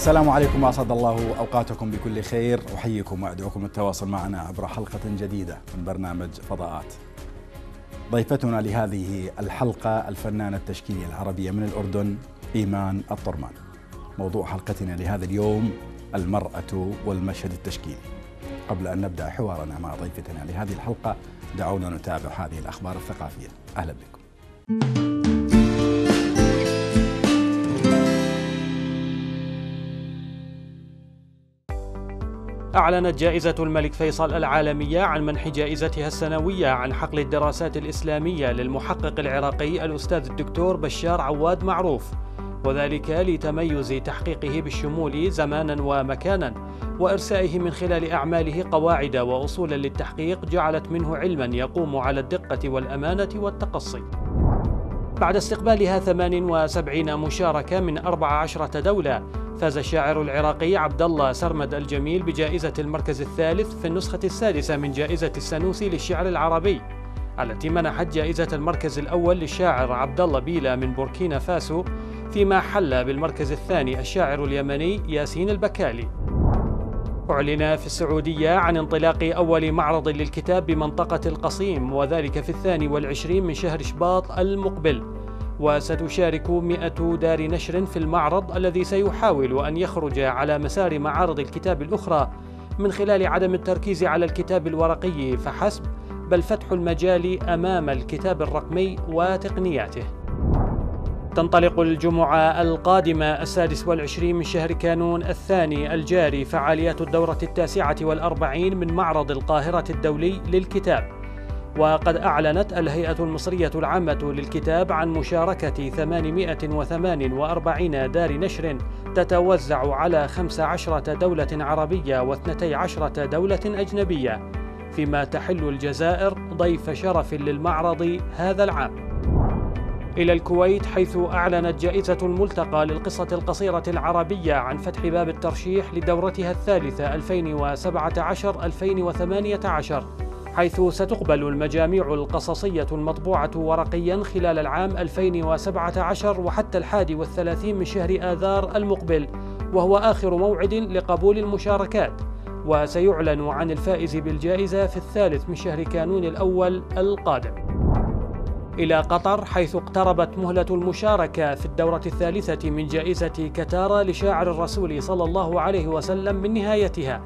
السلام عليكم واسعد الله اوقاتكم بكل خير احييكم وادعوكم التواصل معنا عبر حلقه جديده من برنامج فضاءات. ضيفتنا لهذه الحلقه الفنانه التشكيليه العربيه من الاردن ايمان الطرمان. موضوع حلقتنا لهذا اليوم المراه والمشهد التشكيلي. قبل ان نبدا حوارنا مع ضيفتنا لهذه الحلقه دعونا نتابع هذه الاخبار الثقافيه. اهلا بكم. أعلنت جائزة الملك فيصل العالمية عن منح جائزتها السنوية عن حقل الدراسات الإسلامية للمحقق العراقي الأستاذ الدكتور بشار عواد معروف وذلك لتميز تحقيقه بالشمول زمانا ومكانا وارسائه من خلال اعماله قواعد واصولا للتحقيق جعلت منه علما يقوم على الدقه والامانه والتقصي بعد استقبالها 78 مشاركة من 14 دولة فاز الشاعر العراقي عبد الله سرمد الجميل بجائزة المركز الثالث في النسخة السادسة من جائزة السنوسي للشعر العربي التي منحت جائزة المركز الأول للشاعر عبد الله بيلا من بوركينا فاسو فيما حل بالمركز الثاني الشاعر اليمني ياسين البكالي أعلن في السعودية عن انطلاق أول معرض للكتاب بمنطقة القصيم وذلك في الثاني والعشرين من شهر شباط المقبل وستشارك 100 دار نشر في المعرض الذي سيحاول أن يخرج على مسار معارض الكتاب الأخرى من خلال عدم التركيز على الكتاب الورقي فحسب بل فتح المجال أمام الكتاب الرقمي وتقنياته تنطلق الجمعة القادمة السادس والعشرين من شهر كانون الثاني الجاري فعاليات الدورة التاسعة والأربعين من معرض القاهرة الدولي للكتاب وقد أعلنت الهيئة المصرية العامة للكتاب عن مشاركة 848 دار نشر تتوزع على 15 دولة عربية و12 دولة أجنبية فيما تحل الجزائر ضيف شرف للمعرض هذا العام إلى الكويت حيث أعلنت جائزة الملتقى للقصة القصيرة العربية عن فتح باب الترشيح لدورتها الثالثة 2017-2018 حيث ستقبل المجاميع القصصية المطبوعة ورقيا خلال العام 2017 وحتى الحادي والثلاثين من شهر آذار المقبل وهو آخر موعد لقبول المشاركات وسيعلن عن الفائز بالجائزة في الثالث من شهر كانون الأول القادم إلى قطر حيث اقتربت مهلة المشاركة في الدورة الثالثة من جائزة كتارا لشاعر الرسول صلى الله عليه وسلم من نهايتها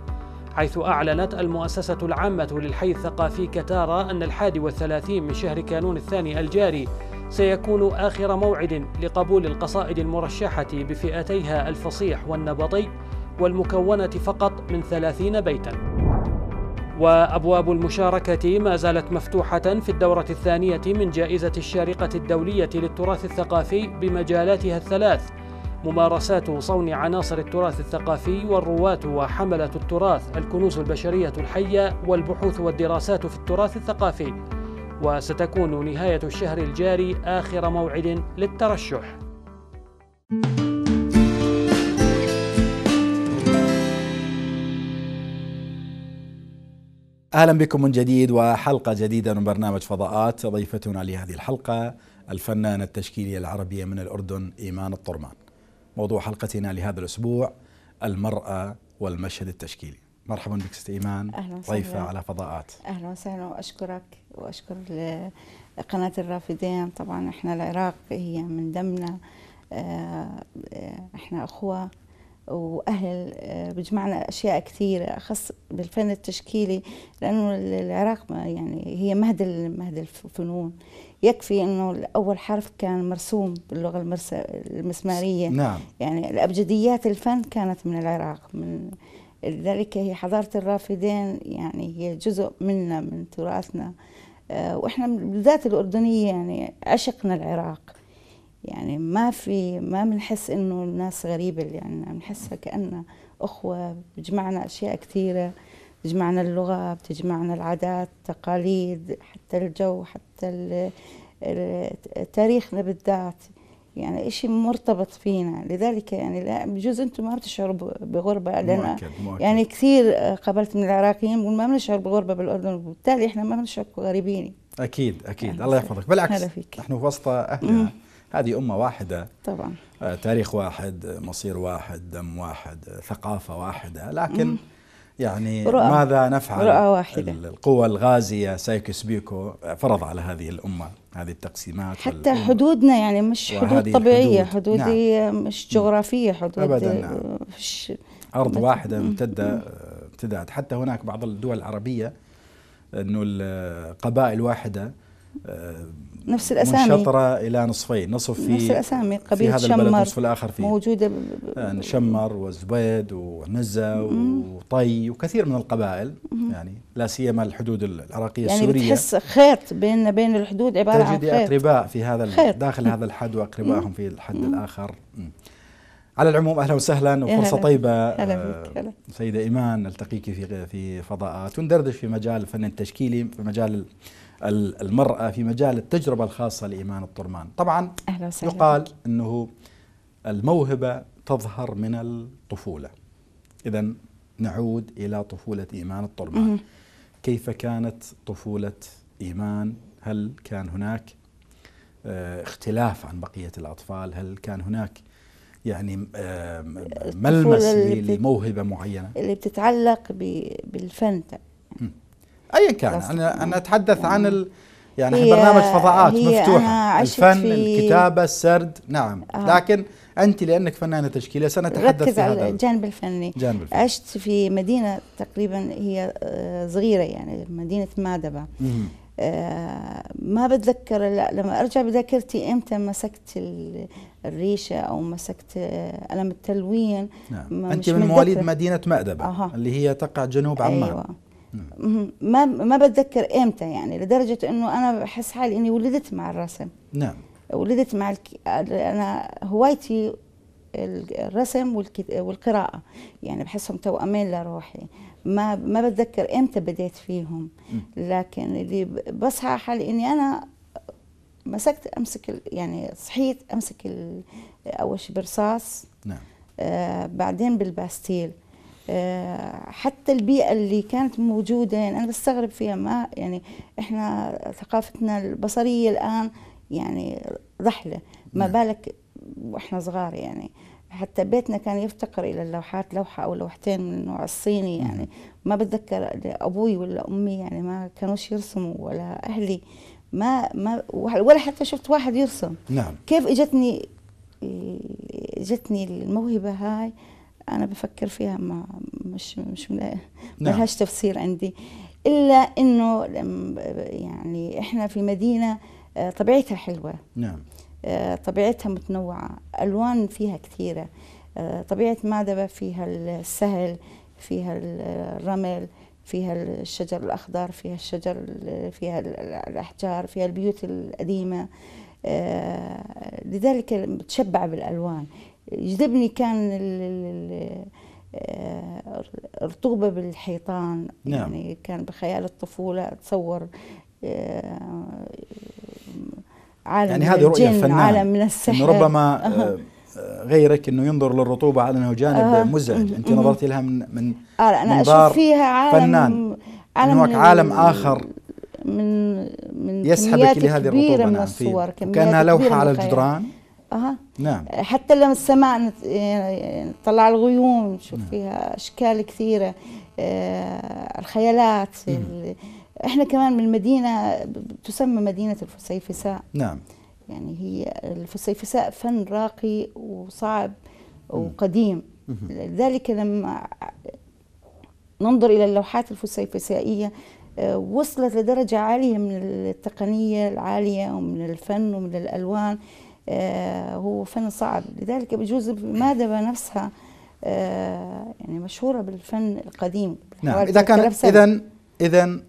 حيث أعلنت المؤسسة العامة للحي الثقافي كتارا أن الحادي والثلاثين من شهر كانون الثاني الجاري سيكون آخر موعد لقبول القصائد المرشحة بفئتيها الفصيح والنبطي والمكونة فقط من ثلاثين بيتا وأبواب المشاركة ما زالت مفتوحة في الدورة الثانية من جائزة الشارقة الدولية للتراث الثقافي بمجالاتها الثلاث ممارسات صون عناصر التراث الثقافي والرواة وحملة التراث الكنوز البشرية الحية والبحوث والدراسات في التراث الثقافي وستكون نهاية الشهر الجاري آخر موعد للترشح اهلا بكم من جديد وحلقه جديده من برنامج فضاءات ضيفتنا لهذه الحلقه الفنانه التشكيليه العربيه من الاردن ايمان الطرمان موضوع حلقتنا لهذا الأسبوع المرأة والمشهد التشكيلي مرحبا بك ست ايمان أهلا ضيفه على فضاءات اهلا وسهلا واشكرك واشكر قناه الرافدين طبعا احنا العراق هي من دمنا آه، آه، احنا اخوه واهل آه، بجمعنا اشياء كثيره اخص بالفن التشكيلي لانه العراق يعني هي مهد مهد الفنون يكفي انه اول حرف كان مرسوم باللغه المرس... المسماريه نعم يعني الابجديات الفن كانت من العراق من لذلك هي حضاره الرافدين يعني هي جزء منا من تراثنا آه، واحنا بالذات الاردنيه يعني عشقنا العراق يعني ما في ما بنحس انه الناس غريبه اللي عندنا يعني بنحسها كانها اخوه بجمعنا اشياء كثيره تجمعنا اللغة بتجمعنا العادات التقاليد حتى الجو حتى تاريخنا بالذات يعني إشي مرتبط فينا لذلك يعني لا بجوز انتم ما بتشعروا بغربه لان مؤكد مؤكد. يعني كثير قابلت من العراقيين بقول ما بنشعر بغربه بالاردن وبالتالي احنا ما بنشعر غريبين اكيد اكيد يعني الله يحفظك بالعكس نحن وسط اهلنا هذه امه واحده طبعا آه تاريخ واحد مصير واحد دم واحد ثقافه واحده لكن مم. يعني رؤى. ماذا نفعل رؤى واحدة. القوى الغازية سايكس بيكو فرض على هذه الأمة هذه التقسيمات حتى والأمة. حدودنا يعني مش حدود طبيعية نعم. حدود. حدودي نعم. مش جغرافية حدود أبدا نعم. مش أرض واحدة ممتدة امتدأت حتى هناك بعض الدول العربية أنه القبائل واحدة آه، نفس الاسامي منشطره الى نصفين نصف في نفس الاسامي قبيله في هذا شمر البلد الاخر فيه موجوده يعني شمر وزبيد ونزه وطي وكثير من القبائل يعني لا سيما الحدود العراقيه يعني السوريه يعني بتحس خيط بيننا بين الحدود عباره عن خيط تجد اقرباء في هذا خيط. داخل هذا الحد واقربائهم في الحد مم. الاخر مم. على العموم اهلا وسهلا وفرصه أهلا. طيبه أهلا. آه، سيده ايمان نلتقيك في في فضاءات وندردش في مجال الفن التشكيلي في مجال المرأة في مجال التجربة الخاصة لإيمان الطرمان طبعا أهلا وسهلا يقال أنه الموهبة تظهر من الطفولة إذا نعود إلى طفولة إيمان الطرمان كيف كانت طفولة إيمان هل كان هناك آه، اختلاف عن بقية الأطفال هل كان هناك يعني ملمس لموهبة معينة اللي بتتعلق بالفن ايا كان انا انا اتحدث عن ال يعني هي برنامج فضاءات هي مفتوحه الفن الكتابه السرد نعم آه. لكن انت لانك فنانه تشكيليه سنتحدث ركز في على الجانب الفني جانب الفن. عشت في مدينه تقريبا هي آه، صغيره يعني مدينه مادبه آه ما بتذكر لما ارجع بذاكرتي امتى مسكت الريشه او مسكت آه، قلم التلوين نعم. انت من مواليد مدينه مأدبه أه. اللي هي تقع جنوب عمان أيوة. ما ما بتذكر امتى يعني لدرجه انه انا بحس حالي اني ولدت مع الرسم نعم ولدت مع الك... انا هوايتي الرسم والك... والقراءه يعني بحسهم توامين لروحي ما ما بتذكر امتى بديت فيهم لكن اللي بصحى حالي اني انا مسكت امسك ال... يعني صحيت امسك ال... اول شيء برصاص نعم آه بعدين بالباستيل آه، حتى البيئة اللي كانت موجودة يعني أنا بستغرب فيها ما يعني إحنا ثقافتنا البصرية الآن يعني رحلة ما نعم. بالك وإحنا صغار يعني حتى بيتنا كان يفتقر إلى اللوحات لوحة أو لوحتين من النوع الصيني نعم. يعني ما بتذكر أبوي ولا أمي يعني ما كانوش يرسموا ولا أهلي ما ما ولا حتى شفت واحد يرسم نعم كيف اجتني اجتني الموهبة هاي انا بفكر فيها ما مش مش ما نعم. لهاش تفسير عندي الا انه يعني احنا في مدينه آه، طبيعتها حلوه نعم آه، طبيعتها متنوعه الوان فيها كثيره آه، طبيعه مادبه فيها السهل فيها الرمل فيها الشجر الاخضر فيها الشجر فيها الاحجار فيها البيوت القديمه لذلك تشبع بالالوان جذبني كان آه، الرطوبة بالحيطان نعم. يعني كان بخيال الطفولة أتصور آه، عالم يعني هذه رؤية فنان عالم من السحر ربما آه، غيرك انه ينظر للرطوبه على انه جانب آه. مزعج انت نظرت نظرتي لها من من آه انا اشوف فيها عالم فنان عالم من عالم اخر من من يسحبك لهذه الرطوبه من نعم كانها لوحه على الجدران اها نعم حتى لما السماء نطلع الغيوم نشوف نعم. فيها أشكال كثيرة أه الخيالات احنا كمان من المدينة تسمى مدينة الفسيفساء نعم يعني هي الفسيفساء فن راقي وصعب وقديم لذلك لما ننظر إلى اللوحات الفسيفسائية آه، وصلت لدرجة عالية من التقنية العالية ومن الفن ومن الألوان آه، هو فن صعب لذلك بجوز مادبة نفسها آه، يعني مشهورة بالفن القديم نعم إذا كان إذا إذا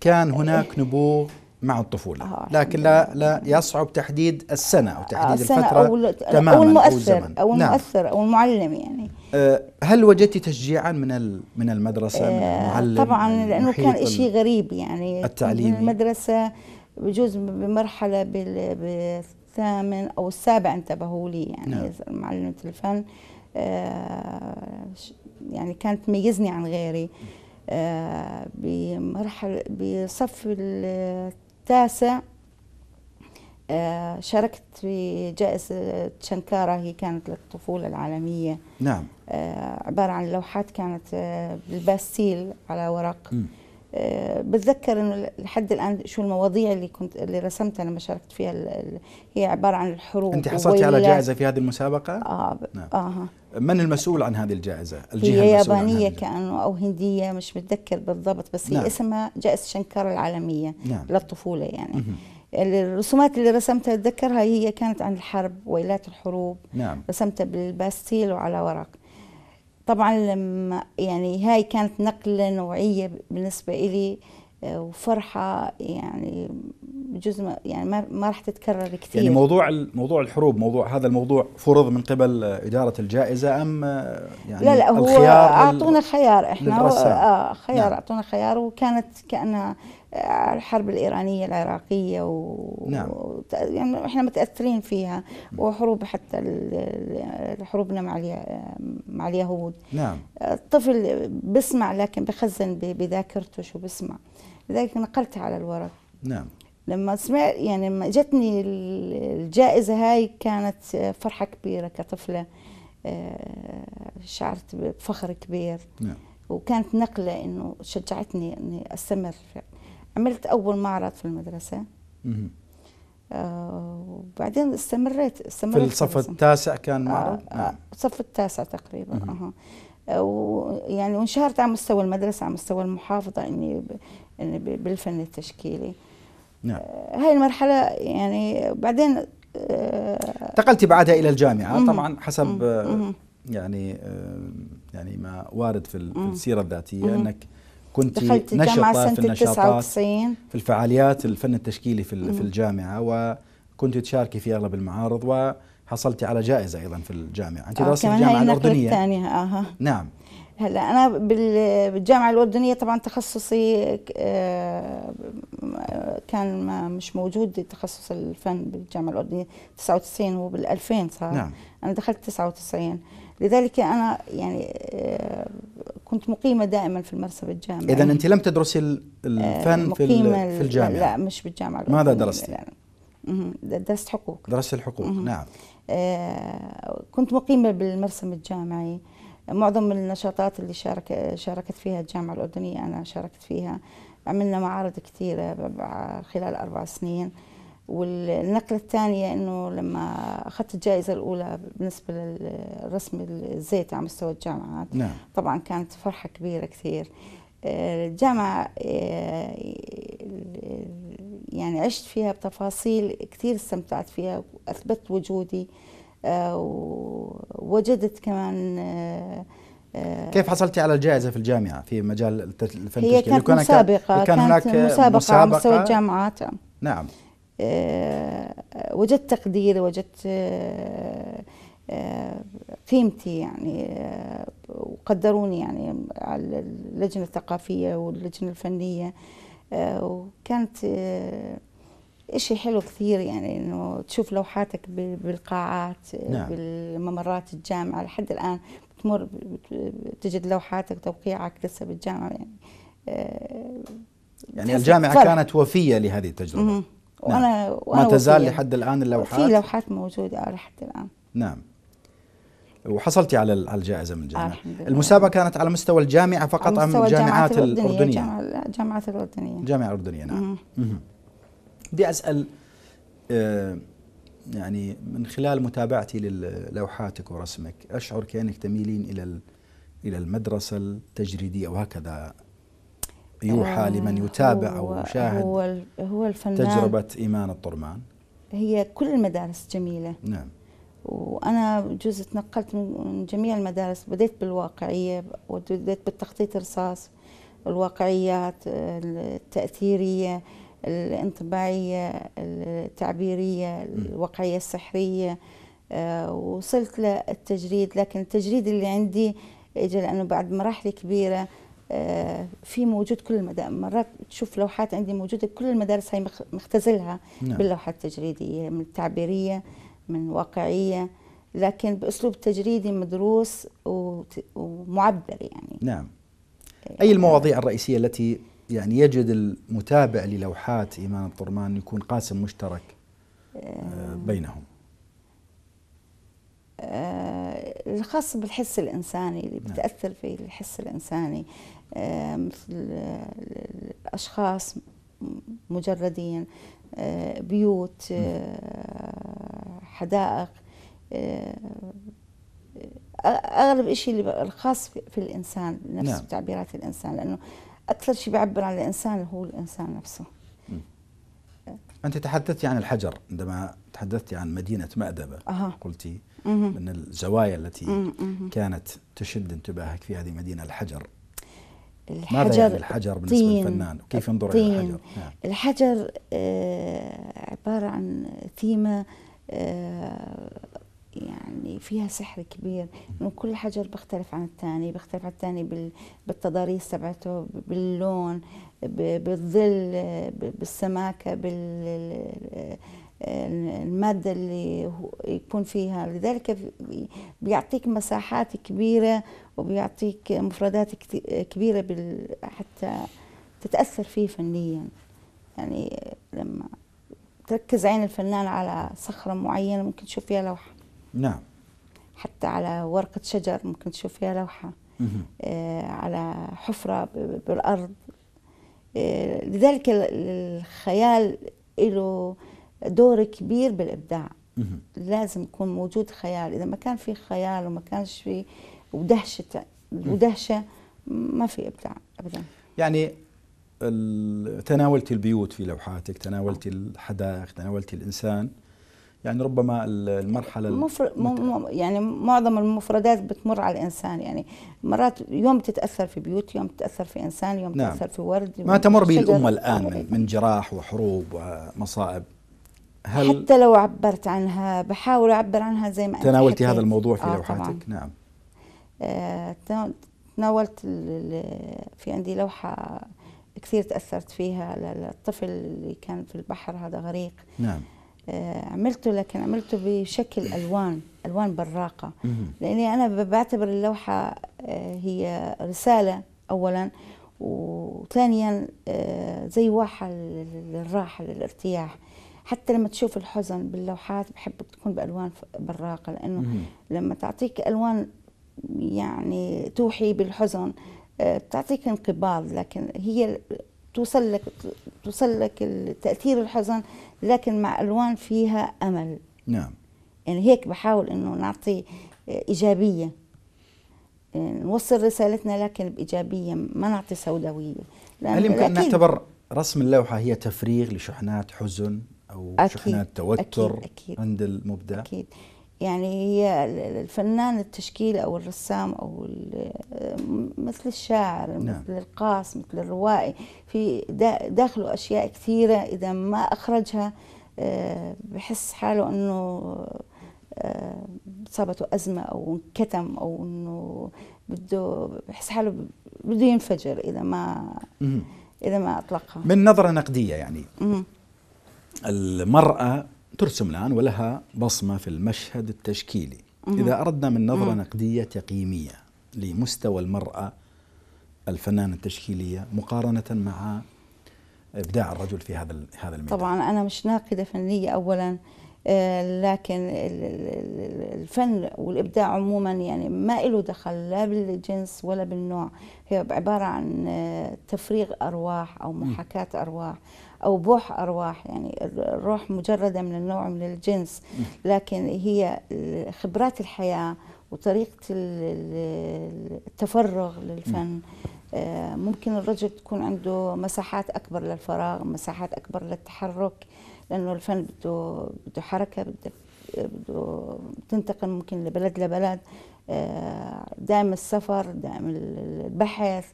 كان هناك نبوغ مع الطفولة آه لكن لا لا يصعب تحديد السنة أو تحديد آه السنة الفترة أو تماما أو المؤثر أو, أو نعم. المؤثر نعم. أو المعلم يعني آه هل وجدت تشجيعا من من المدرسة من آه، المعلم طبعا لأنه كان شيء غريب يعني التعليمي المدرسة بجوز بمرحلة الثامن او السابع انتبهوا لي يعني نعم. معلمه الفن آه يعني كانت تميزني عن غيري آه بمرحله بصف التاسع آه شاركت في جائزة شنكارا هي كانت للطفولة العالمية نعم آه، عبارة عن لوحات كانت آه، بالباستيل على ورق م. آه، بتذكر انه لحد الان شو المواضيع اللي كنت اللي رسمتها لما شاركت فيها هي عباره عن الحروب انت حصلتي على جائزه في هذه المسابقه؟ اه نعم. آه. من المسؤول عن هذه الجائزه؟ الجهه هي يابانيه كانه او هنديه مش متذكر بالضبط بس نعم. هي اسمها جائزه شنكار العالميه نعم. للطفوله يعني مه. الرسومات اللي رسمتها اتذكرها هي كانت عن الحرب ويلات الحروب نعم. رسمتها بالباستيل وعلى ورق طبعا لما يعني هاي كانت نقلة نوعية بالنسبة إلي آه، وفرحة يعني جزء يعني ما, ما راح تتكرر كثير يعني موضوع موضوع الحروب موضوع هذا الموضوع فرض من قبل آه، إدارة الجائزة أم آه، يعني لا لا هو أعطونا خيار إحنا آه خيار نعم. أعطونا خيار وكانت كأنها الحرب الإيرانية العراقية و... نعم. و... يعني إحنا متأثرين فيها وحروب حتى حروبنا مع ال... مع اليهود نعم. الطفل بسمع لكن بخزن ب... بذاكرته شو بسمع لذلك نقلت على الورق نعم لما سمعت يعني لما جتني الجائزة هاي كانت فرحة كبيرة كطفلة آه، شعرت بفخر كبير نعم. وكانت نقلة إنه شجعتني إني أستمر في عملت أول معرض في المدرسة آه وبعدين استمريت استمريت في الصف التاسع كان آه، معرض؟ آه آه التاسع تقريبا اها آه، ويعني وانشهرت على مستوى المدرسة على مستوى المحافظة إني يعني إني بالفن التشكيلي نعم آه هاي المرحلة يعني بعدين آه، انتقلتي بعدها إلى الجامعة مم. طبعا حسب مم. يعني يعني ما وارد في السيرة الذاتية مم. أنك كنت نشطه الجامعة سنة في النشاطات 99 في الفعاليات الفن التشكيلي في, في الجامعة وكنت تشاركي في أغلب المعارض وحصلت على جائزة أيضا في الجامعة أنت آه، درست الجامعة الأردنية الثانية آه. نعم هلا انا بالجامعه الاردنيه طبعا تخصصي آه، كان مش موجود تخصص الفن بالجامعه الاردنيه 99 وبال2000 صار نعم. انا دخلت 99 لذلك انا يعني آه، كنت مقيمه دائما في المرسب الجامعي اذا انت لم تدرسي آه، الفن في في الجامعه لا مش بالجامعه ماذا درستي؟ درست حقوق درست الحقوق نعم آه، كنت مقيمه بالمرسم الجامعي معظم النشاطات اللي شارك شاركت فيها الجامعه الاردنيه انا شاركت فيها عملنا معارض كثيره خلال اربع سنين والنقلة الثانية أنه لما أخذت الجائزة الأولى بالنسبة للرسم الزيت على مستوى الجامعات نعم. طبعا كانت فرحة كبيرة كثير آه، الجامعة آه، يعني عشت فيها بتفاصيل كثير استمتعت فيها وأثبت وجودي آه، ووجدت كمان كيف حصلتي على الجائزه في الجامعه في مجال الفن هي كانت مسابقه كان, كان هناك مسابقه, مسابقة على مستوى الجامعات نعم آه، وجدت تقدير وجدت آه، آه، قيمتي يعني وقدروني يعني على اللجنة الثقافية واللجنة الفنية وكانت إشي حلو كثير يعني إنه تشوف لوحاتك بالقاعات نعم. بالممرات الجامعة لحد الآن بتمر تجد لوحاتك توقيعك لسه بالجامعة يعني يعني الجامعة كانت وفية لهذه التجربة نعم. وانا ما وأنا ما تزال لحد الان اللوحات في لوحات موجوده لحد الان نعم وحصلتي على الجائزه من الجامعه المسابقه كانت على مستوى الجامعه فقط ام الجامعات الاردنيه جامعه الجامعات الاردنيه جامعه الاردنيه نعم بدي اسال آه، يعني من خلال متابعتي للوحاتك ورسمك اشعر كانك تميلين الى الى المدرسه التجريديه وهكذا يوحى لمن آه، يتابع أو يشاهد هو هو الفنان تجربة إيمان الطرمان هي كل المدارس جميلة نعم وأنا جزء تنقلت من جميع المدارس بديت بالواقعية وبديت بالتخطيط الرصاص الواقعيات التأثيرية الانطباعية التعبيرية الواقعية السحرية آه، وصلت للتجريد لكن التجريد اللي عندي اجى لانه بعد مراحل كبيره آه، في موجود كل المدارس مرات تشوف لوحات عندي موجوده كل المدارس هي مختزلها نعم. باللوحات التجريديه من التعبيريه من واقعيه لكن باسلوب تجريدي مدروس ومعبر يعني نعم إيه. اي المواضيع الرئيسيه التي يعني يجد المتابع للوحات ايمان الطرمان يكون قاسم مشترك آه. آه، بينهم آه، الخاص بالحس الإنساني اللي نعم. بتأثر في الحس الإنساني آه، مثل الأشخاص مجردين آه، بيوت نعم. حدائق اغلب شيء الخاص في الانسان نفسه نعم. تعبيرات الانسان لانه اكثر شيء بيعبر عن الانسان هو الانسان نفسه انت تحدثتي عن الحجر عندما تحدثتي عن مدينه مأدبه أه. قلتي من الزوايا التي كانت تشد انتباهك في هذه المدينة الحجر الحجر ماذا يعني الحجر بالنسبة للفنان وكيف ينظر إلى الحجر نعم. الحجر آه، عبارة عن ثيمة آه، يعني فيها سحر كبير انه كل حجر بيختلف عن الثاني بيختلف عن الثاني بالتضاريس تبعته باللون بالظل آه، بالسماكه بال المادة اللي يكون فيها لذلك بيعطيك مساحات كبيرة وبيعطيك مفردات كبيرة حتى تتأثر فيه فنيا يعني لما تركز عين الفنان على صخرة معينة ممكن تشوف فيها لوحة نعم حتى على ورقة شجر ممكن تشوف فيها لوحة آه على حفرة بالأرض آه لذلك الخيال له دور كبير بالابداع لازم يكون موجود خيال اذا ما كان في خيال وما كانش في ودهشه ودهشه ما في ابداع ابدا يعني تناولت البيوت في لوحاتك تناولت الحدائق تناولت الانسان يعني ربما المرحله المفر... م... يعني معظم المفردات بتمر على الانسان يعني مرات يوم تتاثر في بيوت يوم تتاثر في انسان يوم نعم. تتاثر في ورد ما تمر به الامه الان من, من جراح وحروب ومصائب هل حتى لو عبرت عنها بحاول أعبر عنها زي ما تناولتي هذا الموضوع في آه لوحاتك طبعاً. نعم آه، تناولت في عندي لوحة كثير تأثرت فيها للطفل اللي كان في البحر هذا غريق نعم آه، عملته لكن عملته بشكل ألوان ألوان براقة لأني أنا بعتبر اللوحة آه، هي رسالة أولا وثانيا زي واحة للراحة للارتياح حتى لما تشوف الحزن باللوحات بحب تكون بالوان براقه لانه مم. لما تعطيك الوان يعني توحي بالحزن آه، بتعطيك انقباض لكن هي توصل لك توصل لك تاثير الحزن لكن مع الوان فيها امل نعم يعني هيك بحاول انه نعطي آه، ايجابيه يعني نوصل رسالتنا لكن بايجابيه ما نعطي سوداويه هل يمكن نعتبر رسم اللوحه هي تفريغ لشحنات حزن او أكيد شحنات توتر أكيد أكيد عند المبدع اكيد يعني هي الفنان التشكيل او الرسام او مثل الشاعر نعم. مثل القاص مثل الروائي في داخله اشياء كثيره اذا ما اخرجها آه، بحس حاله انه آه، صابته ازمه او انكتم او انه بده بحس حاله بده ينفجر اذا ما اذا ما اطلقها من نظره نقديه يعني المرأة ترسم الآن ولها بصمة في المشهد التشكيلي إذا أردنا من نظرة نقدية تقييمية لمستوى المرأة الفنانة التشكيلية مقارنة مع إبداع الرجل في هذا هذا الميدان طبعا أنا مش ناقدة فنية أولا آه، لكن الفن والابداع عموما يعني ما له دخل لا بالجنس ولا بالنوع هي عباره عن آه، تفريغ ارواح او محاكاه ارواح او بوح ارواح يعني الروح مجرده من النوع من الجنس لكن هي خبرات الحياه وطريقه التفرغ للفن آه، ممكن الرجل تكون عنده مساحات اكبر للفراغ مساحات اكبر للتحرك لانه الفن بده بده حركه بده بده تنتقل ممكن لبلد لبلد آه، دائم السفر دائم البحث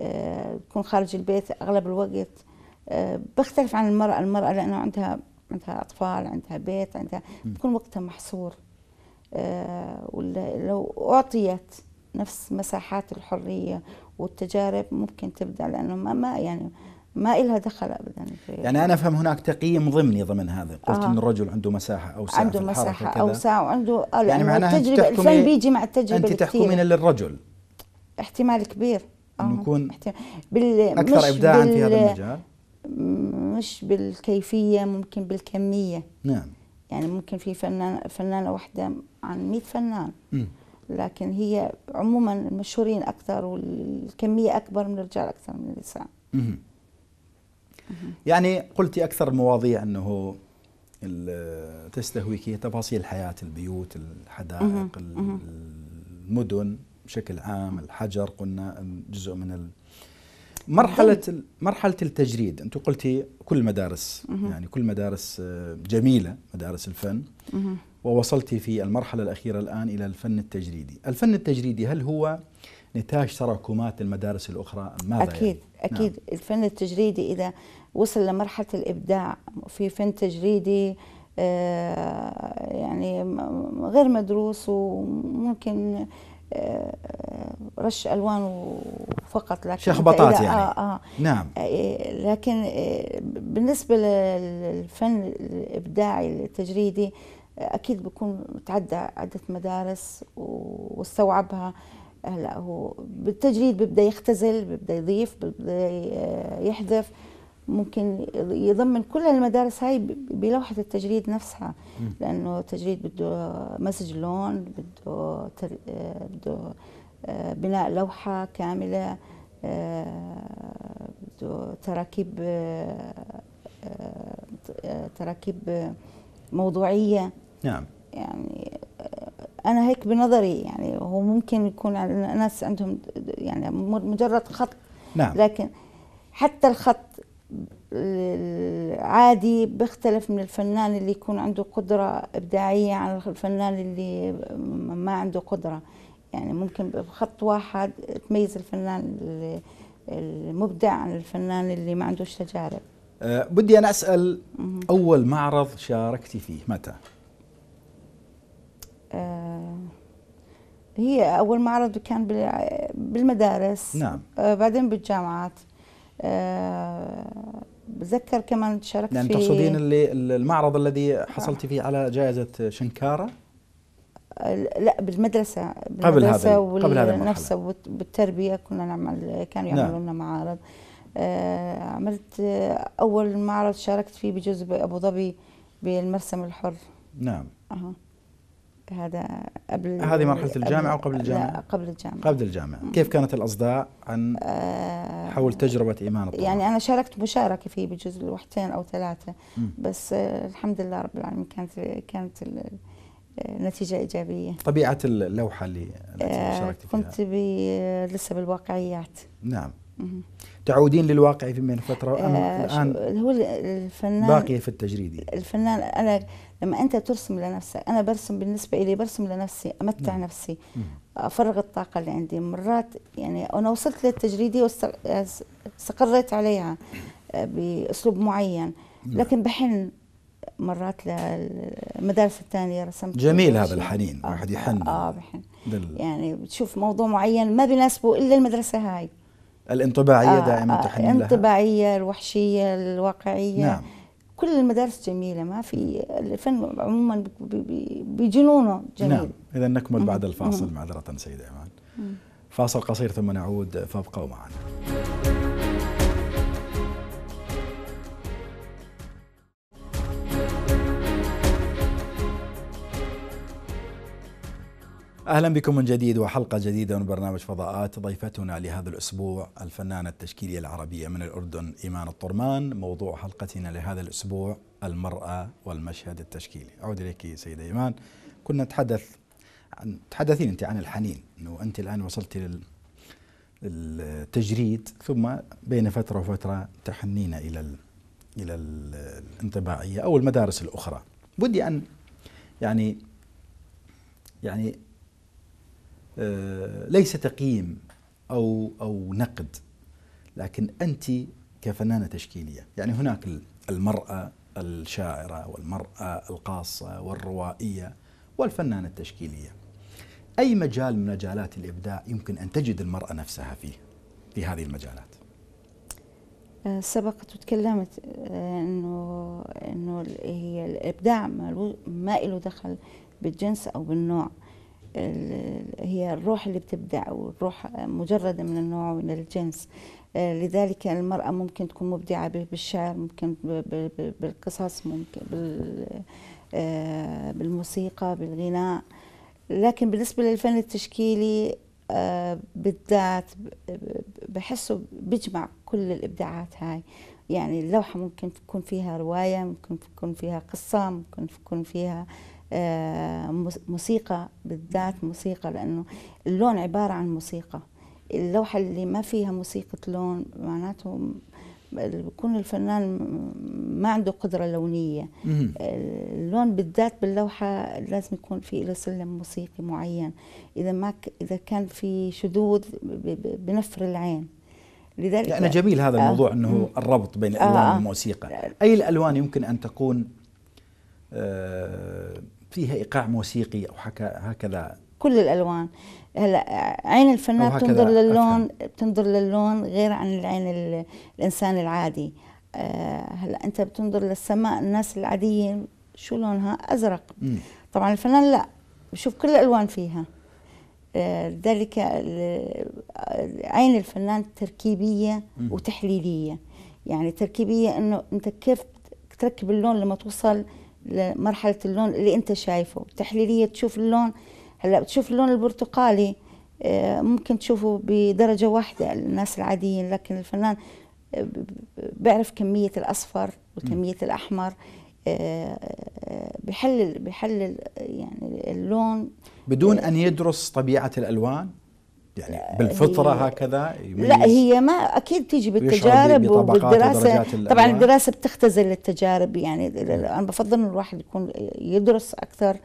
آه، تكون خارج البيت اغلب الوقت آه، بختلف عن المراه المراه لانه عندها عندها اطفال عندها بيت عندها بكون وقتها محصور ولو اعطيت نفس مساحات الحريه والتجارب ممكن تبدا لانه ما, ما يعني ما إلها دخل ابدا في يعني انا افهم هناك تقييم ضمني ضمن هذا قلت آه. ان الرجل عنده مساحه او ساعه عنده مساحه او ساعه وعنده آه، يعني معناها التجربه الفن بيجي مع التجربه انت تحكمين للرجل احتمال كبير آه. يكون بال... اكثر ابداعا بال... في هذا المجال مش بالكيفيه ممكن بالكميه نعم يعني ممكن في فنان فنانه واحده عن 100 فنان م. لكن هي عموما المشهورين اكثر والكميه اكبر من الرجال اكثر من النساء يعني قلت أكثر مواضيع أنه تستهويك هي تفاصيل الحياه البيوت الحدائق المدن بشكل عام الحجر قلنا جزء من مرحلة مرحلة التجريد أنت قلتي كل مدارس يعني كل مدارس آه، جميلة مدارس الفن ووصلتي في المرحلة الأخيرة الآن إلى الفن التجريدي الفن التجريدي هل هو نتاج تراكمات المدارس الأخرى ماذا أكيد يعني؟ أكيد نعم. الفن التجريدي إذا وصل لمرحلة الإبداع في فن تجريدي آه، يعني غير مدروس وممكن آه، رش الوان فقط لكن شخبطات يعني آه آه نعم آه، لكن بالنسبه للفن الابداعي التجريدي اكيد بيكون تعدى عده مدارس واستوعبها هلا هو بالتجريد بيبدا يختزل بيبدا يضيف بيبدا آه، يحذف ممكن يضمن كل المدارس هاي بلوحة التجريد نفسها لأنه التجريد بده مسج لون بده تر... آه، بده آه، بناء لوحة كاملة بده تراكيب تراكيب موضوعية نعم يعني انا هيك بنظري يعني هو ممكن يكون ناس عندهم يعني مجرد خط نعم. لكن حتى الخط العادي بيختلف من الفنان اللي يكون عنده قدرة إبداعية عن الفنان اللي ما عنده قدرة يعني ممكن بخط واحد تميز الفنان المبدع عن الفنان اللي ما عندوش تجارب أه بدي أنا أسأل أول معرض شاركتي فيه متى؟ آه، هي أول معرض كان بالمدارس نعم آه، بعدين بالجامعات آه، بتذكر كمان شاركت يعني نعم، فيه تقصدين اللي المعرض الذي حصلتي فيه على جائزة شنكارة؟ لا بالمدرسة بالمدرسة قبل هذا قبل هذه المرحلة بالتربية كنا نعمل كانوا نعم. يعملوا لنا نعم. معارض عملت أول معرض شاركت فيه بجوز أبو ظبي بالمرسم الحر نعم أه. هذا قبل هذه مرحله الجامعه وقبل الجامعه قبل الجامعه قبل الجامعه كيف كانت الاصداء عن آه، حول تجربه ايمان الطبع. يعني انا شاركت مشاركه فيه بجوز الوحتين او ثلاثه بس الحمد لله رب العالمين كانت كانت نتيجة إيجابية طبيعة اللوحة اللي آه، شاركت فيها كنت لسه بالواقعيات نعم تعودين للواقع في من فتره آه الان هو الفنان باقيه في التجريدي يعني. الفنان انا لما انت ترسم لنفسك انا برسم بالنسبه لي برسم لنفسي امتع مم. نعم. نفسي مم. افرغ الطاقه اللي عندي مرات يعني انا وصلت للتجريدي واستقريت عليها آه، باسلوب معين نعم. لكن بحن مرات للمدارس الثانيه رسمت جميل هذا الحنين واحد يحن اه, آه، بحن دل. يعني بتشوف موضوع معين ما بيناسبه الا المدرسه هاي الانطباعية آه، دائما آه، تحملها الانطباعية الوحشية الواقعية نعم. كل المدارس جميلة ما في الفن عموما بجنونه جميل نعم إذا نكمل بعد الفاصل معذرة سيدة إيمان فاصل قصير ثم نعود فابقوا معنا اهلا بكم من جديد وحلقه جديده من برنامج فضاءات ضيفتنا لهذا الاسبوع الفنانه التشكيليه العربيه من الاردن ايمان الطرمان موضوع حلقتنا لهذا الاسبوع المراه والمشهد التشكيلي اعود اليك سيده ايمان كنا نتحدث عن تحدثين انت عن الحنين انه انت الان وصلت لل التجريد ثم بين فتره وفتره تحنين الى ال... الى الانطباعيه او المدارس الاخرى بدي ان يعني يعني آه، ليس تقييم أو, أو نقد لكن أنت كفنانة تشكيلية يعني هناك المرأة الشاعرة والمرأة القاصة والروائية والفنانة التشكيلية أي مجال من مجالات الإبداع يمكن أن تجد المرأة نفسها فيه في هذه المجالات آه، سبقت وتكلمت آه، انه انه هي الابداع ما له دخل بالجنس او بالنوع هي الروح اللي بتبدع والروح مجردة من النوع ومن الجنس آه، لذلك المرأة ممكن تكون مبدعة بالشعر ممكن بالقصص ممكن آه، بالموسيقى بالغناء لكن بالنسبة للفن التشكيلي آه، بالذات بحسه بيجمع كل الإبداعات هاي يعني اللوحة ممكن تكون فيها رواية ممكن تكون فيها قصة ممكن تكون فيها آه آه، موسيقى بالذات موسيقى لانه اللون عباره عن موسيقى اللوحه اللي ما فيها موسيقى لون معناته بكون الفنان ما عنده قدره لونيه اللون بالذات باللوحه لازم يكون في له سلم موسيقي معين اذا ما ك... اذا كان في شذوذ بنفر العين لذلك يعني جميل هذا آه. الموضوع انه انه الربط بين الالوان آه والموسيقى آه. اي الالوان يمكن ان تكون آه فيها ايقاع موسيقي او هكذا كل الالوان هلا عين الفنان بتنظر للون أفهم. بتنظر للون غير عن العين الانسان العادي آه، هلا انت بتنظر للسماء الناس العاديه شو لونها ازرق طبعا الفنان لا بشوف كل الالوان فيها آه، ذلك عين الفنان تركيبيه وتحليليه يعني تركيبيه انه انت كيف تركب اللون لما توصل لمرحله اللون اللي انت شايفه تحليليه تشوف اللون هلا بتشوف اللون البرتقالي آه، ممكن تشوفه بدرجه واحده الناس العاديين لكن الفنان آه، بيعرف كميه الاصفر وكميه الاحمر آه، بحلل بحلل يعني اللون بدون ان يدرس طبيعه الالوان يعني بالفطره هي هكذا لا هي ما اكيد تيجي بالتجارب وبالدراسه طبعا أيوة. الدراسه بتختزل التجارب يعني انا بفضل ان الواحد يكون يدرس اكثر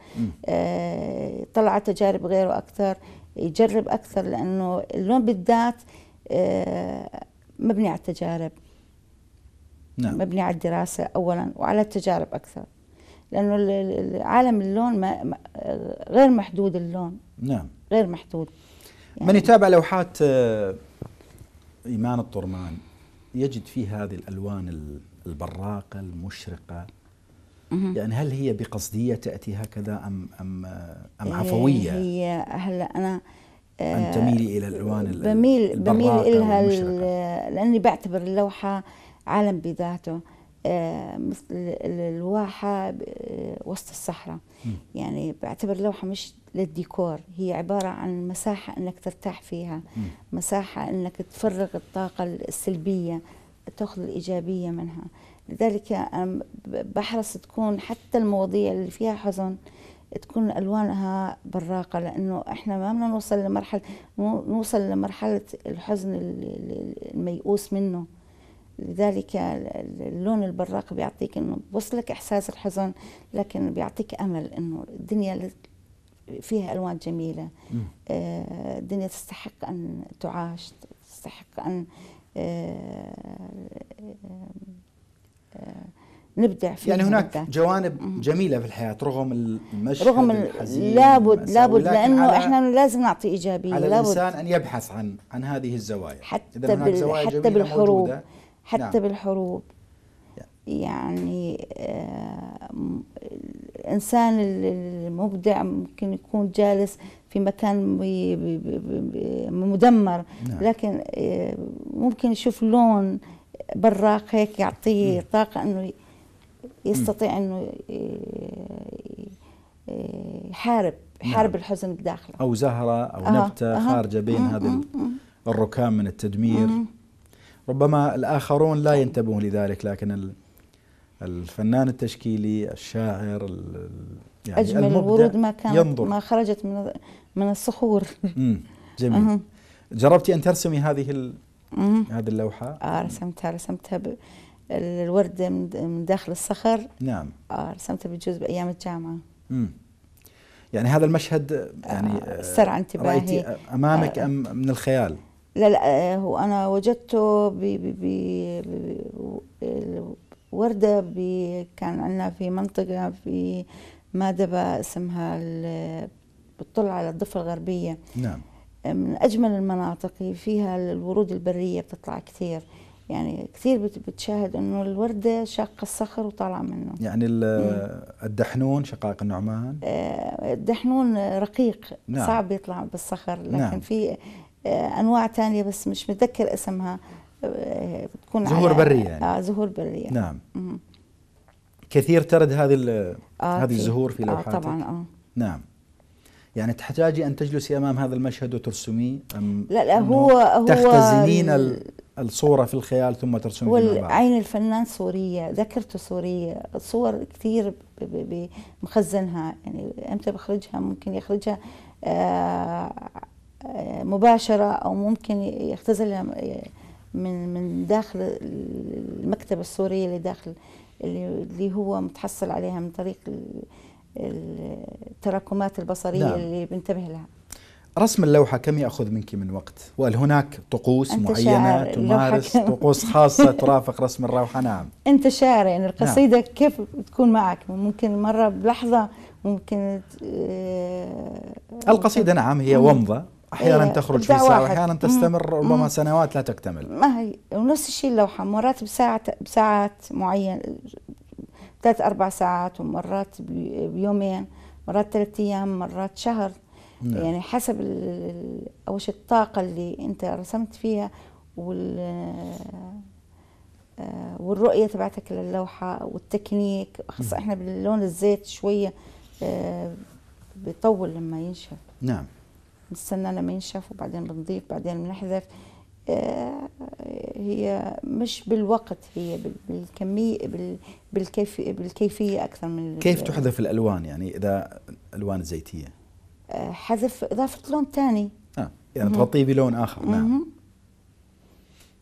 آه يطلع تجارب غيره اكثر يجرب اكثر لانه اللون بالذات آه مبني على التجارب نعم. مبني على الدراسه اولا وعلى التجارب اكثر لانه عالم اللون ما غير محدود اللون نعم غير محدود يعني من يتابع لوحات آه، إيمان الطرمان يجد فيها هذه الألوان البراقة المشرقة يعني هل هي بقصدية تأتي هكذا أم أم آه، أم إيه، عفوية؟ هي هلا أنا آه، أنت تميلي إلى الألوان بميل بميل إلها لأني بعتبر اللوحة عالم بذاته مثل الواحة وسط الصحراء يعني بعتبر اللوحة مش للديكور هي عبارة عن مساحة أنك ترتاح فيها مساحة أنك تفرغ الطاقة السلبية تأخذ الإيجابية منها لذلك أنا بحرص تكون حتى المواضيع اللي فيها حزن تكون ألوانها براقة لأنه إحنا ما بدنا نوصل لمرحلة نوصل لمرحلة الحزن الميؤوس منه لذلك اللون البراق بيعطيك انه بوصلك احساس الحزن لكن بيعطيك امل انه الدنيا فيها الوان جميله آه، الدنيا تستحق ان تعاش تستحق ان آه، آه، نبدع فيها يعني هناك نبدأ. جوانب جميله في الحياه رغم المشهد رغم الحزين لابد لابد لانه احنا لازم نعطي ايجابيه على لابد الانسان ان يبحث عن عن هذه الزوايا حتى إذا هناك زوايا حتى بالحروب موجودة. حتى نعم. بالحروب يعني آه الانسان مبدع ممكن يكون جالس في مكان مدمر نعم. لكن آه، ممكن يشوف لون براق هيك يعطيه طاقة أنه يستطيع أنه يحارب آه، آه، يحارب نعم. الحزن بداخله أو زهرة أو آه. نبتة آه. خارجة بين آه. هذا الركام من التدمير ربما الآخرون لا ينتبهون لذلك لكن الفنان التشكيلي الشاعر يعني أجمل الورود ما كان ينظر. ما خرجت من من الصخور جميل جربتي أن ترسمي هذه هذه اللوحة؟ آه رسمتها رسمتها الورد من داخل الصخر نعم آه رسمتها بجوز بأيام الجامعة مم. يعني هذا المشهد آه، يعني آه استرعى انتباهي أمامك آه أم من الخيال؟ لا لا آه، هو أنا وجدته ب... وردة كان عندنا في منطقة في مادبة اسمها بتطل على الضفة الغربية نعم من أجمل المناطق فيها الورود البرية بتطلع كثير يعني كثير بتشاهد انه الورده شاقه الصخر وطالعه منه يعني الدحنون شقائق النعمان أه، الدحنون رقيق نعم. صعب يطلع بالصخر لكن نعم. في أه، انواع ثانيه بس مش متذكر اسمها بتكون زهور بريه يعني آه زهور بريه نعم مم. كثير ترد هذه آه هذه الزهور في آه، لوحاتك آه طبعا اه نعم يعني تحتاجي ان تجلسي امام هذا المشهد وترسميه ام لا لا هو هو تختزنين الصوره في الخيال ثم ترسمي هو عين الفنان سوريه ذاكرته سوريه صور كثير مخزنها يعني امتى بخرجها ممكن يخرجها آه, آه، مباشره او ممكن يختزلها من من داخل المكتبة السورية اللي داخل اللي هو متحصل عليها من طريق التراكمات البصرية نعم. اللي بنتبه لها رسم اللوحة كم يأخذ منك من وقت؟ وهل هناك طقوس معينة تمارس طقوس خاصة ترافق رسم اللوحة؟ نعم أنت شاعر يعني القصيدة نعم. كيف تكون معك؟ ممكن مرة بلحظة ممكن آه، القصيدة نعم هي ومضة احيانا إيه تخرج في ساعه واحيانا تستمر ربما مم. سنوات لا تكتمل ما هي ونفس الشيء اللوحه مرات بساعه بساعات معينه ثلاث اربع ساعات ومرات بيومين مرات ثلاث ايام مرات شهر نعم. يعني حسب اول شيء الطاقه اللي انت رسمت فيها وال آه، والرؤية تبعتك للوحة والتكنيك خاصة احنا باللون الزيت شوية آه، بيطول لما ينشف نعم بنستنى لما ينشف وبعدين بنضيف بعدين بنحذف آه، هي مش بالوقت هي بالكمية بالكيف بالكيفية أكثر من كيف تحذف الألوان يعني إذا ألوان زيتية آه، حذف إضافة لون ثاني آه يعني تغطيه بلون آخر نعم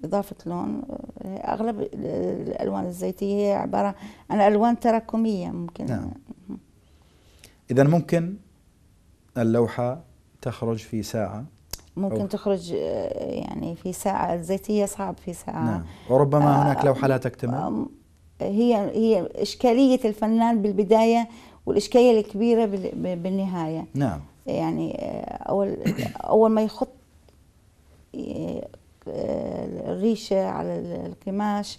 إضافة لون آه، أغلب الألوان الزيتية هي عبارة عن ألوان تراكمية ممكن نعم إذا ممكن اللوحة تخرج في ساعة ممكن تخرج آه، يعني في ساعة الزيتية صعب في ساعة نعم وربما آه، هناك لوحة آه، لا تكتمل هي هي إشكالية الفنان بالبداية والإشكالية الكبيرة بالنهاية نعم يعني أول أول ما يخط الريشة على القماش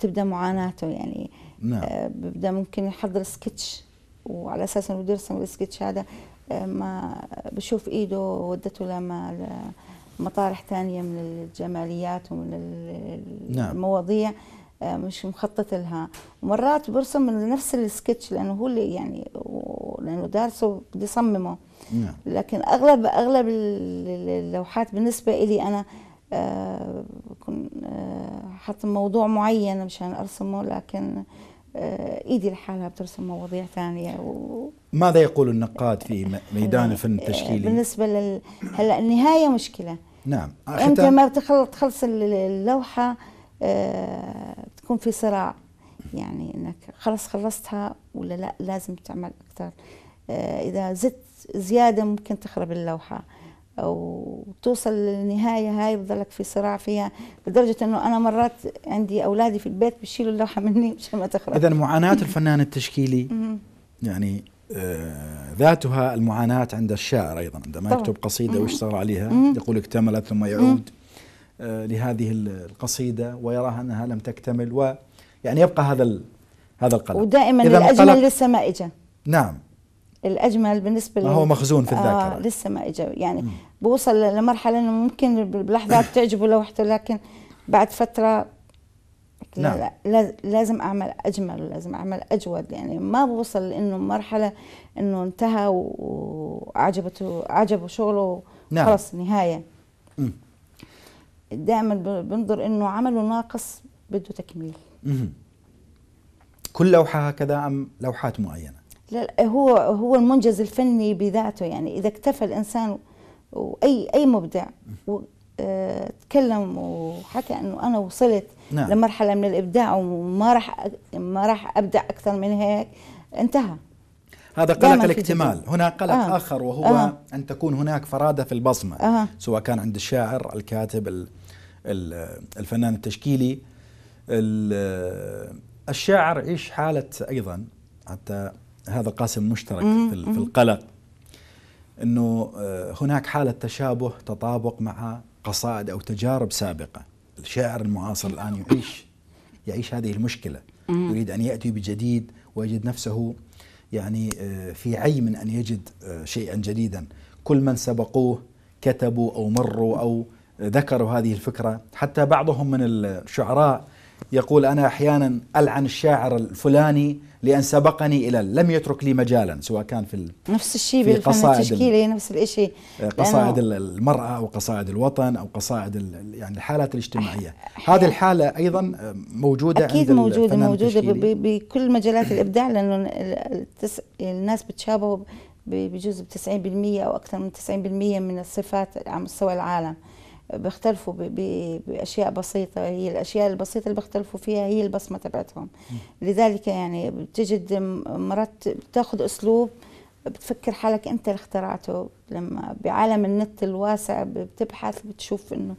تبدأ معاناته يعني نعم ببدأ ممكن يحضر سكتش وعلى اساس انه بده يرسم السكتش هذا ما بشوف ايده ودته لما مطارح ثانية من الجماليات ومن نعم. المواضيع آه، مش مخطط لها ومرات برسم من نفس السكتش لأنه هو اللي يعني لأنه دارسه بدي صممه نعم. لكن أغلب أغلب اللوحات بالنسبة لي أنا آه، بكون آه، حاطة موضوع معين مشان أرسمه لكن آه، ايدي لحالها بترسم مواضيع ثانيه و... ماذا يقول النقاد في ميدان الفن آه، التشكيلي؟ بالنسبه لل هلا النهايه مشكله نعم آه، انت ما بتخلص تخلص اللوحه بتكون في صراع يعني انك خلص خلصتها ولا لا لازم تعمل اكثر اذا زدت زياده ممكن تخرب اللوحه وتوصل للنهاية هاي بضلك في صراع فيها لدرجة أنه أنا مرات عندي أولادي في البيت بيشيلوا اللوحة مني مشان ما تخرب إذا معاناة الفنان التشكيلي يعني آه، ذاتها المعاناة عند الشاعر أيضا عندما يكتب قصيدة ويشتغل عليها يقول اكتملت ثم يعود آه، لهذه القصيدة ويراها أنها لم تكتمل ويعني يبقى هذا هذا القلق ودائما الأجمل لسه ما إجا نعم الاجمل بالنسبه ما هو مخزون في آه، الذاكره آه لسه ما اجى يعني مم. بوصل لمرحله انه ممكن بلحظات تعجبه لوحته لكن بعد فتره نعم. لا لازم اعمل اجمل لازم اعمل اجود يعني ما بوصل لانه مرحله انه انتهى وعجبته عجبه شغله نعم. خلص نهايه دائما بنظر انه عمله ناقص بده تكميل مم. كل لوحه هكذا ام لوحات معينه هو هو المنجز الفني بذاته يعني اذا اكتفى الانسان واي اي مبدع آه، تكلم وحكى انه انا وصلت نعم. لمرحله من الابداع وما راح ما راح ابدع اكثر من هيك انتهى هذا قلق الاكتمال هنا قلق آه. اخر وهو آه. ان تكون هناك فراده في البصمه آه. سواء كان عند الشاعر الكاتب الفنان التشكيلي آه، الشاعر يعيش حاله ايضا حتى هذا قاسم مشترك في القلق انه آه، هناك حاله تشابه تطابق مع قصائد او تجارب سابقه الشاعر المعاصر الان يعيش يعيش هذه المشكله يريد ان ياتي بجديد ويجد نفسه يعني آه، في عي من ان يجد آه، شيئا جديدا كل من سبقوه كتبوا او مروا او ذكروا هذه الفكره حتى بعضهم من الشعراء يقول أنا أحيانا ألعن الشاعر الفلاني لأن سبقني إلى لم يترك لي مجالا سواء كان في نفس الشيء في قصائد التشكيلي نفس الشيء آه، قصائد المرأة أو قصائد الوطن أو قصائد يعني الحالات الاجتماعية هذه الحالة أيضا آه، موجودة أكيد عند موجودة موجودة بكل مجالات الإبداع لأنه الناس بتشابهوا بجزء 90% أو أكثر من 90% من الصفات على مستوى العالم بيختلفوا باشياء بسيطه هي الاشياء البسيطه اللي بيختلفوا فيها هي البصمه تبعتهم لذلك يعني بتجد مرات بتاخذ اسلوب بتفكر حالك انت اللي اخترعته لما بعالم النت الواسع بتبحث بتشوف انه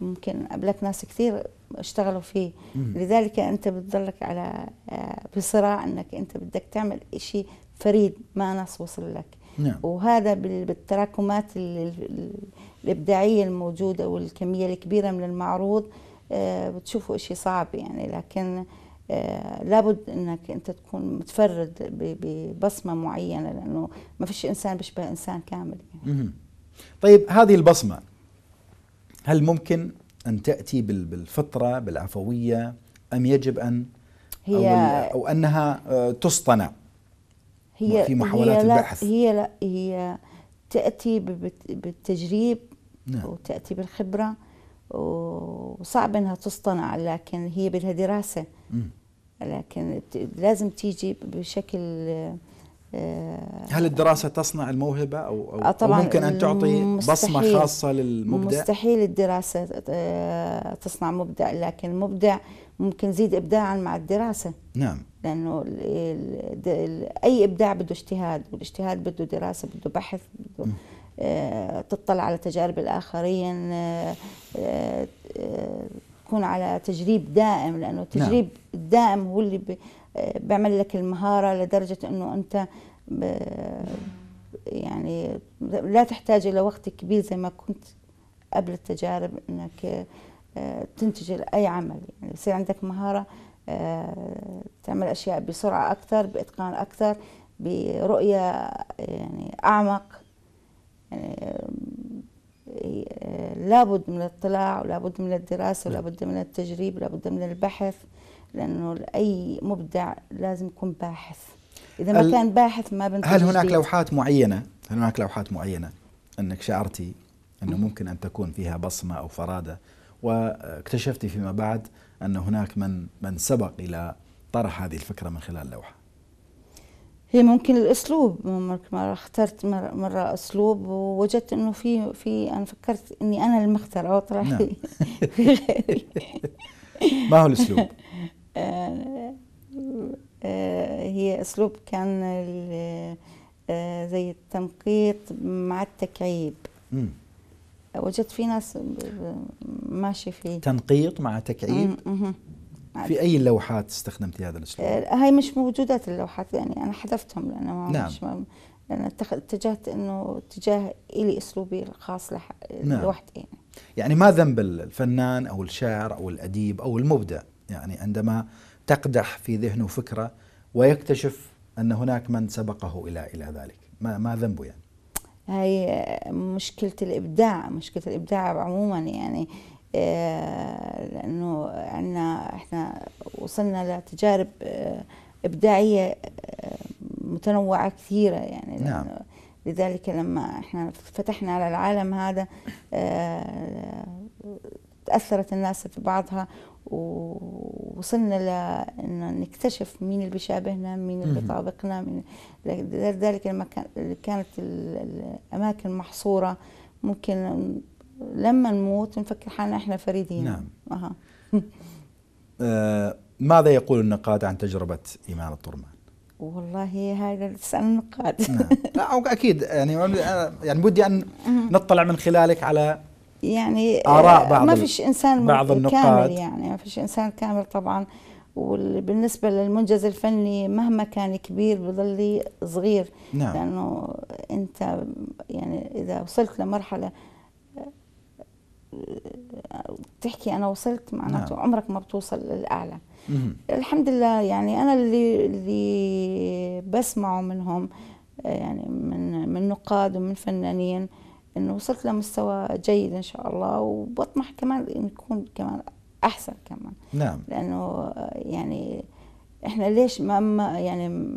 ممكن قبلك ناس كثير اشتغلوا فيه مم. لذلك انت بتضلك على آه، بصراع انك انت بدك تعمل شيء فريد ما ناس وصل لك نعم. وهذا بالتراكمات اللي الابداعيه الموجوده والكميه الكبيره من المعروض آه، بتشوفوا إشي صعب يعني لكن آه، لابد انك انت تكون متفرد ببصمه معينه لانه ما فيش انسان بيشبه انسان كامل يعني. طيب هذه البصمه هل ممكن ان تاتي بالفطره بالعفويه ام يجب ان هي أو, او انها آه، تصطنع هي في محاولات هي البحث لا هي لا هي تاتي بالتجريب نعم. وتأتي بالخبرة وصعب أنها تصطنع لكن هي بدها دراسة مم. لكن لازم تيجي بشكل آه، هل الدراسة تصنع الموهبة أو, أو, آه، طبعاً أو ممكن أن تعطي بصمة خاصة للمبدع؟ مستحيل الدراسة آه، تصنع مبدع لكن المبدع ممكن يزيد إبداعا مع الدراسة نعم لأنه أي إبداع بده اجتهاد والاجتهاد بده دراسة بده بحث بده آه، تطلع على تجارب الآخرين آه، آه، تكون على تجريب دائم لأنه التجريب نعم. الدائم هو اللي بيعمل لك المهارة لدرجة أنه أنت يعني لا تحتاج إلى وقت كبير زي ما كنت قبل التجارب أنك تنتج أي عمل يعني يصير عندك مهارة تعمل أشياء بسرعة أكثر بإتقان أكثر برؤية يعني أعمق يعني لابد من الاطلاع ولابد من الدراسة نعم. ولابد من التجريب ولابد من البحث لأنه أي مبدع لازم يكون باحث إذا ما كان باحث ما بنتج هل هناك لوحات معينة هل هناك لوحات معينة أنك شعرتي أنه ممكن أن تكون فيها بصمة أو فرادة واكتشفتي فيما بعد أن هناك من من سبق إلى طرح هذه الفكرة من خلال لوحة هي ممكن الاسلوب مرة اخترت مرة اسلوب ووجدت انه في في انا فكرت اني انا المختار او طلع نعم. ما هو الاسلوب؟ آه، آه، هي اسلوب كان آه، زي التنقيط مع التكعيب وجدت في ناس ماشي فيه تنقيط مع تكعيب في اي لوحات استخدمتي هذا الاسلوب؟ آه، هاي مش موجودات اللوحات يعني انا حذفتهم لانه ما نعم. مش لان اتجهت انه اتجاه الي اسلوبي الخاص لح... نعم. لوحدي يعني يعني ما ذنب الفنان او الشاعر او الاديب او المبدع يعني عندما تقدح في ذهنه فكره ويكتشف ان هناك من سبقه الى الى ذلك ما ما ذنبه يعني هاي مشكلة الإبداع مشكلة الإبداع عموما يعني آه، لانه عندنا احنا وصلنا لتجارب آه، ابداعيه آه، متنوعه كثيره يعني نعم. لذلك لما احنا فتحنا على العالم هذا تاثرت الناس في بعضها ووصلنا لان نكتشف مين اللي بيشابهنا مين اللي بيطابقنا من لذلك لما كانت الاماكن محصوره ممكن لما نموت نفكر حالنا احنا فريدين نعم أه. آه ماذا يقول النقاد عن تجربة إيمان الطرمان؟ والله هذا تسأل النقاد نعم لا أكيد يعني يعني بدي أن نطلع من خلالك على يعني آه، آراء بعض ما فيش إنسان بعض النقاد كامل يعني ما فيش إنسان كامل طبعا وبالنسبة للمنجز الفني مهما كان كبير بظل صغير نعم. لأنه أنت يعني إذا وصلت لمرحلة تحكي انا وصلت معناته نعم. عمرك ما بتوصل للاعلى الحمد لله يعني انا اللي اللي بسمعه منهم يعني من من نقاد ومن فنانين انه وصلت لمستوى جيد ان شاء الله وبطمح كمان يكون كمان احسن كمان نعم لانه يعني احنا ليش ما, ما يعني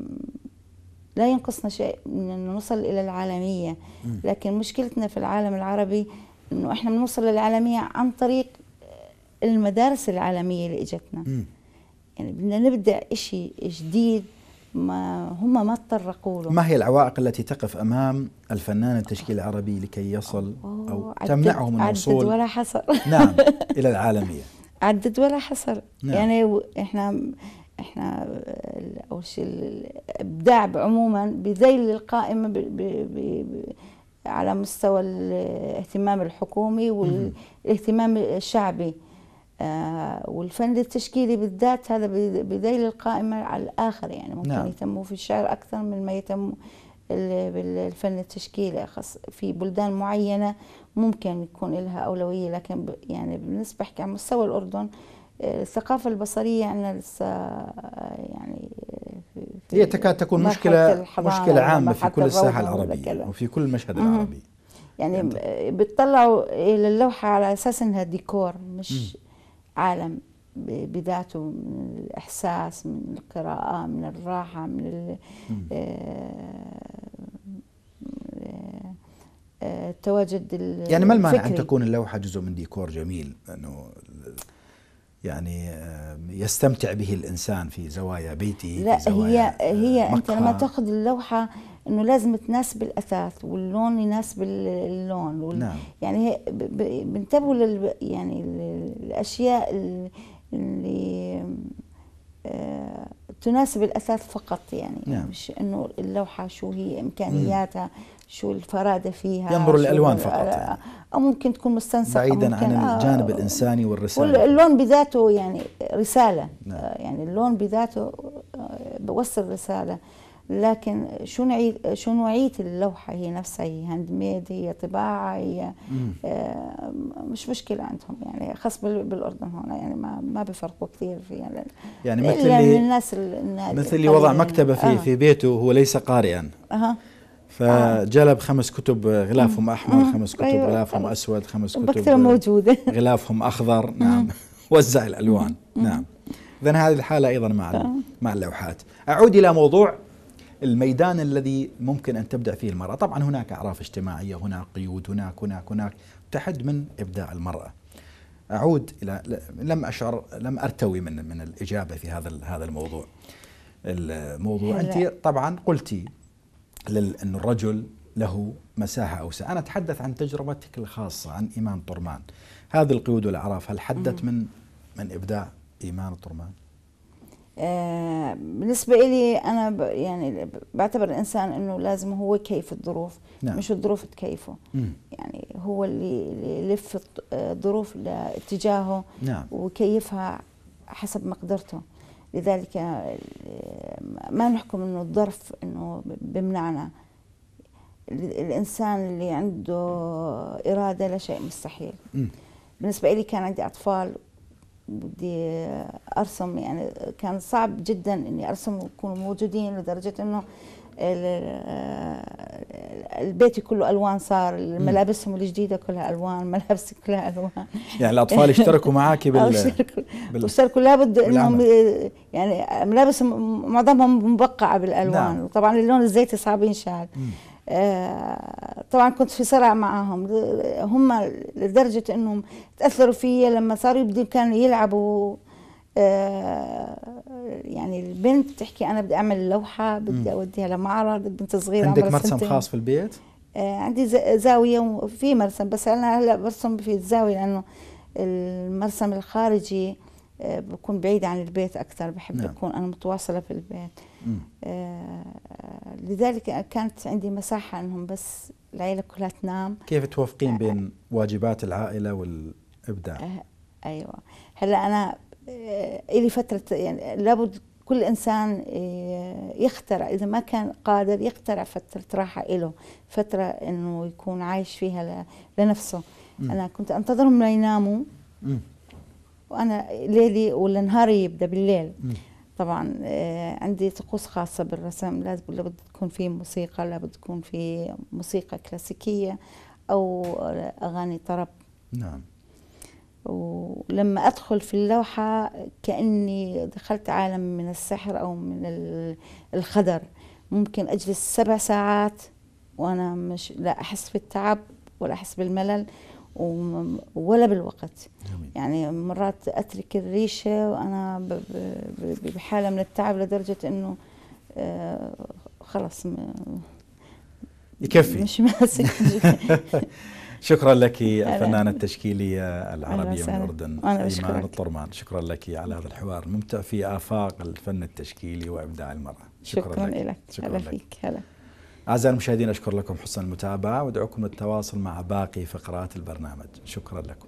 لا ينقصنا شيء من ان نوصل الى العالميه لكن مشكلتنا في العالم العربي انه احنا بنوصل للعالميه عن طريق المدارس العالميه اللي اجتنا يعني بدنا نبدا شيء جديد ما هم ما تطرقوا له ما هي العوائق التي تقف امام الفنان التشكيل العربي لكي يصل او تمنعه من الوصول عدد ولا حصر نعم الى العالميه عدد ولا حصر نعم. يعني احنا احنا اول شيء الابداع عموما بذيل القائمه على مستوى الاهتمام الحكومي والاهتمام الشعبي آه، والفن التشكيلي بالذات هذا بديل القائمة على الآخر يعني ممكن نعم. يهتموا في الشعر أكثر من ما يهتموا بالفن التشكيلي خاص في بلدان معينة ممكن يكون لها أولوية لكن يعني بالنسبة على مستوى الأردن الثقافة البصرية عندنا يعني لسه يعني هي تكاد تكون مشكلة مشكلة عامة في كل الساحة العربية وفي كل المشهد العربي يعني, بتطلعوا إلى اللوحة على أساس أنها ديكور مش مم. عالم بذاته من الإحساس من القراءة من الراحة من التواجد آه، آه، آه، يعني ما المانع أن تكون اللوحة جزء من ديكور جميل أنه يعني آه، يستمتع به الانسان في زوايا بيته لا في زوايا هي آه، هي انت لما تاخذ اللوحه انه لازم تناسب الاثاث واللون يناسب اللون وال نعم. يعني بينتبهوا لل يعني الاشياء اللي آه، تناسب الاثاث فقط يعني نعم. مش انه اللوحه شو هي امكانياتها شو الفرادة فيها ينظر الألوان فقط يعني. آه، أو ممكن تكون مستنسخة بعيدا عن آه، الجانب آه الإنساني والرسالة واللون بذاته يعني رسالة نعم. آه، يعني اللون بذاته بوصل رسالة لكن شو نوعية شو نوعية اللوحة هي نفسها هي هاند ميد هي طباعة هي مش مشكلة عندهم يعني خاص بالأردن هون يعني ما ما بفرقوا كثير في يعني, يعني مثل يعني اللي الناس مثل اللي وضع يعني. مكتبة في آه. في بيته وهو ليس قارئا أه. فجلب خمس كتب غلافهم احمر خمس كتب أيوة. غلافهم اسود خمس كتب بكثرة موجوده غلافهم اخضر نعم وزع الالوان نعم اذا هذه الحاله ايضا مع مع اللوحات اعود الى موضوع الميدان الذي ممكن ان تبدا فيه المراه طبعا هناك اعراف اجتماعيه هناك قيود هناك هناك هناك تحد من ابداع المراه اعود الى لم اشعر لم ارتوي من من الاجابه في هذا هذا الموضوع الموضوع انت طبعا قلتي لأن الرجل له مساحة أوسع أنا أتحدث عن تجربتك الخاصة عن إيمان طرمان هذه القيود والأعراف هل حدت من من إبداع إيمان طرمان؟ آه، بالنسبة لي أنا يعني بعتبر الإنسان إنه لازم هو يكيف الظروف نعم. مش الظروف تكيفه يعني هو اللي يلف الظروف آه، لاتجاهه نعم. ويكيفها حسب مقدرته لذلك آه، ما نحكم انه الظرف انه بمنعنا الانسان اللي عنده اراده لا شيء مستحيل بالنسبه لي كان عندي اطفال بدي ارسم يعني كان صعب جدا اني ارسم ويكونوا موجودين لدرجه انه البيت كله الوان صار ملابسهم الجديده كلها الوان ملابسي كلها الوان يعني الاطفال اشتركوا معك بال اشتركوا لا بد لابد انهم يعني ملابسهم معظمهم مبقعه بالالوان نعم. وطبعا اللون الزيتي صعب ينشال آه طبعا كنت في صراع معهم هم لدرجه انهم تاثروا فيا لما صاروا يبدوا كانوا يلعبوا آه، يعني البنت تحكي انا بدي اعمل لوحه بدي اوديها لمعرض بنت صغيره عندك مرسم سنتين. خاص في البيت؟ آه، عندي زاويه وفي مرسم بس انا هلا برسم في الزاويه لانه المرسم الخارجي آه، بكون بعيد عن البيت أكثر بحب نعم. أكون أنا متواصلة في البيت آه لذلك كانت عندي مساحة أنهم بس العيلة كلها تنام كيف توفقين بين واجبات العائلة والإبداع؟ آه أيوة هلا أنا آه، الى فتره يعني لابد كل انسان آه، يخترع اذا ما كان قادر يخترع فتره راحه له فتره انه يكون عايش فيها لنفسه مم. انا كنت انتظرهم ليناموا وانا ليلي ولا نهاري يبدا بالليل مم. طبعا آه، عندي طقوس خاصة بالرسم لازم لابد تكون في موسيقى لابد تكون في موسيقى كلاسيكية أو أغاني طرب نعم ولما أدخل في اللوحة كأني دخلت عالم من السحر أو من الخدر ممكن أجلس سبع ساعات وأنا مش لا أحس بالتعب ولا أحس بالملل ولا بالوقت يعني مرات أترك الريشة وأنا بحالة من التعب لدرجة أنه آه، خلص يكفي مش ماسك شكرا لك الفنانة التشكيلية العربية من الأردن إيمان الطرمان شكرا لك على هذا الحوار الممتع في آفاق الفن التشكيلي وإبداع المرأة شكرا, شكرا لك شكرا لك, لك هلا أعزائي المشاهدين أشكر لكم حسن المتابعة وأدعوكم للتواصل مع باقي فقرات البرنامج شكرا لكم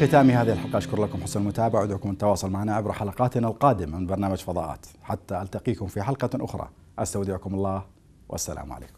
ختام هذه الحلقة أشكر لكم حسن المتابعة وأدعوكم التواصل معنا عبر حلقاتنا القادمة من برنامج فضاءات حتى ألتقيكم في حلقة أخرى أستودعكم الله والسلام عليكم